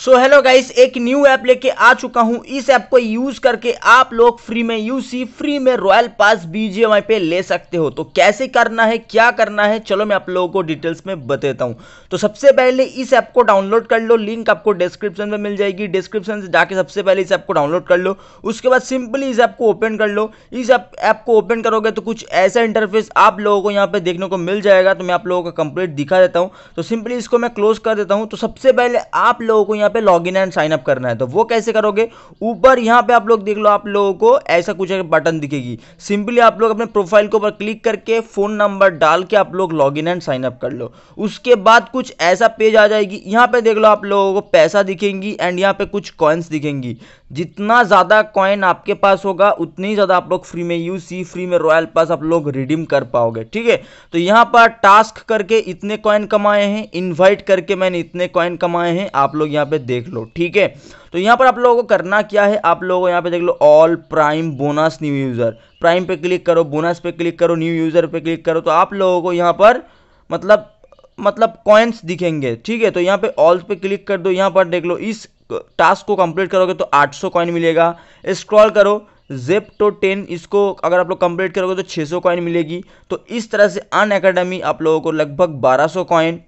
सो hello guys एक new app लेके आ चुका हूँ इस ऐप को यूज करके आप लोग फ्री में यूसी फ्री में रॉयल पास बीजीएमआई पे ले सकते हो तो कैसे करना है क्या करना है चलो मैं आप लोगों को डिटेल्स में बताता हूँ तो सबसे पहले इस ऐप को डाउनलोड कर लो लिंक आपको डिस्क्रिप्शन में मिल जाएगी डिस्क्रिप्शन से जाके सबसे पहले इस ऐप को डाउनलोड कर लो उसके बाद सिंपली इस ऐप को ओपन कर लो इस ऐप ऐप को ओपन करोगे तो कुछ ऐसा इंटरफेस आप लोगों को यहाँ पे देखने को मिल जाएगा तो मैं आप लोगों को कंप्लीट दिखा देता हूँ तो सिंपली इसको मैं क्लोज कर देता हूँ तो सबसे पहले आप लोगों को यहाँ यहाँ पे log in and sign up करना है तो वो कैसे करोगे ऊपर यहाँ पे आप लोग देख लो आप लोगों को ऐसा कुछ बटन दिखेगी सिंपली आप लोग अपने प्रोफाइल के ऊपर क्लिक करके फोन नंबर डाल के आप लोग लॉगिन एंड साइन अप कर लो उसके बाद कुछ ऐसा पेज आ जाएगी यहाँ पे देख लो आप लोगों को पैसा दिखेंगी एंड यहाँ पे कुछ कॉइन्स दिखेंगी जितना ज़्यादा कॉइन आपके पास होगा उतनी ज़्यादा आप लोग फ्री में यूसी फ्री में रॉयल पास आप लोग रिडीम कर पाओगे ठीक है तो यहाँ पर टास्क करके इतने कॉइन कमाए हैं इन्वाइट करके मैंने इतने कॉइन कमाए हैं आप लोग यहाँ पे देख लो ठीक है तो यहाँ पर आप लोगों को करना क्या है आप लोगों को यहाँ पे देख लो all prime bonus new user prime पे क्लिक करो बोनस पे क्लिक करो न्यू यूज़र पे क्लिक करो तो आप लोगों को यहाँ पर मतलब मतलब कॉइन्स दिखेंगे ठीक है तो यहाँ पे ऑल पे क्लिक कर दो यहाँ पर देख लो इस टास्क को कंप्लीट करोगे तो 800 सौ कॉइन मिलेगा स्क्रॉल करो जेप टो टेन इसको अगर आप लोग कंप्लीट करोगे तो 600 सौ कॉइन मिलेगी तो इस तरह से अन अकेडमी आप लोगों को लगभग 1200 सौ कॉइन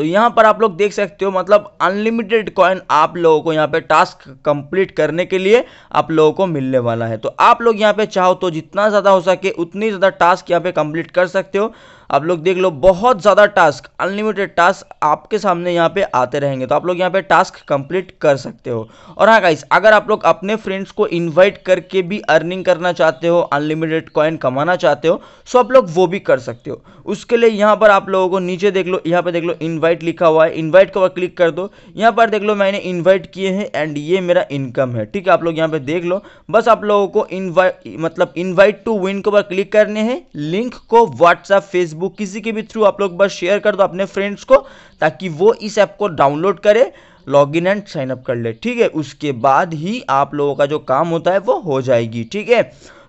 तो यहाँ पर आप लोग देख सकते हो मतलब अनलिमिटेड कॉइन आप लोगों को यहाँ पे टास्क कंप्लीट करने के लिए आप लोगों को मिलने वाला है तो आप लोग यहाँ पे चाहो तो जितना ज़्यादा हो सके उतनी ज़्यादा टास्क यहाँ पे कंप्लीट कर सकते हो आप लोग देख लो बहुत ज़्यादा टास्क अनलिमिटेड टास्क आपके सामने यहाँ पे आते रहेंगे तो आप लोग यहाँ पे टास्क कंप्लीट कर सकते हो और हाँ गाइस अगर आप लोग अपने फ्रेंड्स को इन्वाइट करके भी अर्निंग करना चाहते हो अनलिमिटेड कॉइन कमाना चाहते हो सो आप लोग वो भी कर सकते हो उसके लिए यहाँ पर आप लोगों को नीचे देख लो यहाँ पर देख लो इन्वाइट लिखा हुआ है इन्वाइट का क्लिक कर दो यहाँ पर देख लो मैंने इन्वाइट किए हैं एंड ये मेरा इनकम है ठीक है आप लोग यहाँ पे देख लो बस आप लोगों को इन्वाइट मतलब इन्वाइट टू विन के ऊपर क्लिक करने हैं लिंक को व्हाट्सएप फेसबुक फेसबुक किसी के भी थ्रू आप लोग बस शेयर कर दो अपने फ्रेंड्स को ताकि वो इस ऐप को डाउनलोड करे log in and sign up कर ले ठीक है उसके बाद ही आप लोगों का जो काम होता है वो हो जाएगी ठीक है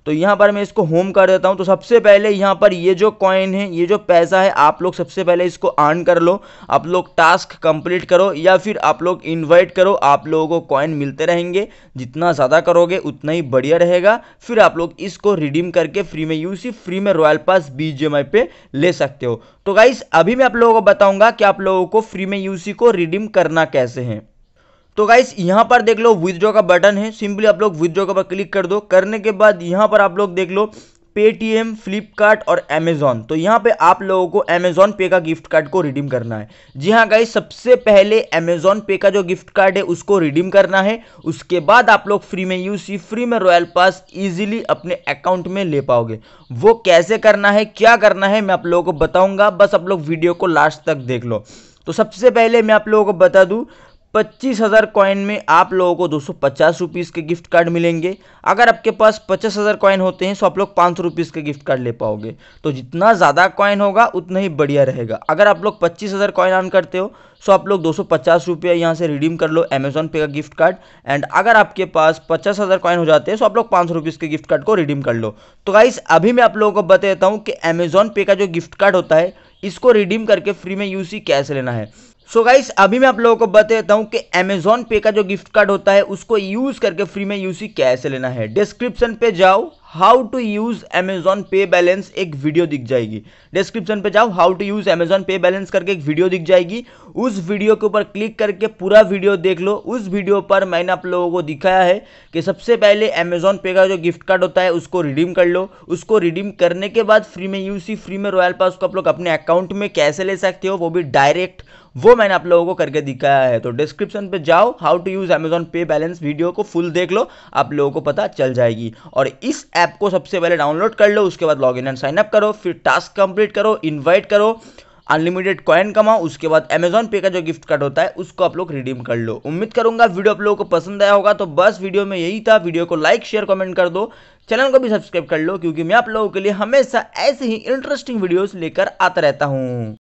तो यहाँ पर मैं इसको होम कर देता हूँ तो सबसे पहले यहाँ पर ये जो कॉइन है ये जो पैसा है आप लोग सबसे पहले इसको आर्न कर लो आप लोग टास्क कंप्लीट करो या फिर आप लोग इन्वाइट करो आप लोगों को कॉइन मिलते रहेंगे जितना ज़्यादा करोगे उतना ही बढ़िया रहेगा फिर आप लोग इसको रिडीम करके फ्री में यू फ्री में रॉयल पास बी पे ले सकते हो तो गाइस अभी मैं आप लोगों को बताऊंगा कि आप लोगों को फ्री में यूसी को रिडीम करना कैसे है तो गाइस यहाँ पर देख लो विदड्रॉ का बटन है सिंपली आप लोग विदड्रॉ के ऊपर क्लिक कर दो करने के बाद यहाँ पर आप लोग देख लो पेटीएम फ्लिपकार्ट और अमेजोन तो यहाँ पे आप लोगों को अमेजोन पे का गिफ्ट कार्ड को रिडीम करना है जी हाँ गाइस सबसे पहले अमेजॉन पे का जो गिफ्ट कार्ड है उसको रिडीम करना है उसके बाद आप लोग फ्री में यूसी फ्री में रॉयल पास इजीली अपने अकाउंट में ले पाओगे वो कैसे करना है क्या करना है मैं आप लोगों को बताऊंगा बस आप लोग वीडियो को लास्ट तक देख लो तो सबसे पहले मैं आप लोगों को बता दूँ पच्चीस हज़ार कॉइन में आप लोगों को दो सौ पचास रुपीज़ के गिफ्ट कार्ड मिलेंगे अगर आपके पास पचास हज़ार कॉइन होते हैं तो आप लोग पाँच सौ रुपीज़ के गिफ्ट कार्ड ले पाओगे तो जितना ज़्यादा कॉइन होगा उतना ही बढ़िया रहेगा अगर आप लोग पच्चीस हज़ार कॉइन ऑन करते हो तो आप लोग दो सौ पचास रुपया यहाँ से रिडीम कर लो अमेजोन पे का गिफ्ट कार्ड एंड अगर आपके पास पचास हज़ार कॉइन हो जाते हैं तो आप लोग पाँच सौ रुपीज़ के गिफ्ट कार्ड को रिडीम कर लो तो गाइस अभी मैं आप लोगों को बता देता हूँ कि अमेजोन पे का जो गिफ्ट कार्ड होता है इसको रिडीम करके फ्री में यूसी कैसे लेना है सो so गाइस अभी मैं आप लोगों को बता देता हूँ कि अमेजोन पे का जो गिफ्ट कार्ड होता है उसको यूज़ करके फ्री में यूसी कैसे लेना है डिस्क्रिप्शन पे जाओ how to use Amazon pay balance एक वीडियो दिख जाएगी डिस्क्रिप्शन पे जाओ how to use Amazon pay balance करके एक वीडियो दिख जाएगी उस वीडियो के ऊपर क्लिक करके पूरा वीडियो देख लो उस वीडियो पर मैंने आप लोगों को दिखाया है कि सबसे पहले अमेजोन पे का जो गिफ्ट कार्ड होता है उसको रिडीम कर लो उसको रिडीम करने के बाद फ्री में यूसी फ्री में रॉयल पास को आप लोग अपने अकाउंट में कैसे ले सकते हो वो भी डायरेक्ट वो मैंने आप लोगों को करके दिखाया है तो डिस्क्रिप्शन पे जाओ how to use Amazon pay balance video को फुल देख लो आप लोगों को पता चल जाएगी और इस ऐप को सबसे पहले डाउनलोड कर लो उसके बाद लॉग इन एंड साइनअप करो फिर टास्क कंप्लीट करो इन्वाइट करो अनलिमिटेड कॉइन कमाओ उसके बाद अमेजोन पे का जो गिफ्ट कार्ड होता है उसको आप लोग रिडीम कर लो उम्मीद करूंगा वीडियो आप लोगों को पसंद आया होगा तो बस वीडियो में यही था वीडियो को लाइक शेयर कमेंट कर दो चैनल को भी सब्सक्राइब कर लो क्योंकि मैं आप लोगों के लिए हमेशा ऐसे ही इंटरेस्टिंग वीडियोस लेकर आता रहता हूँ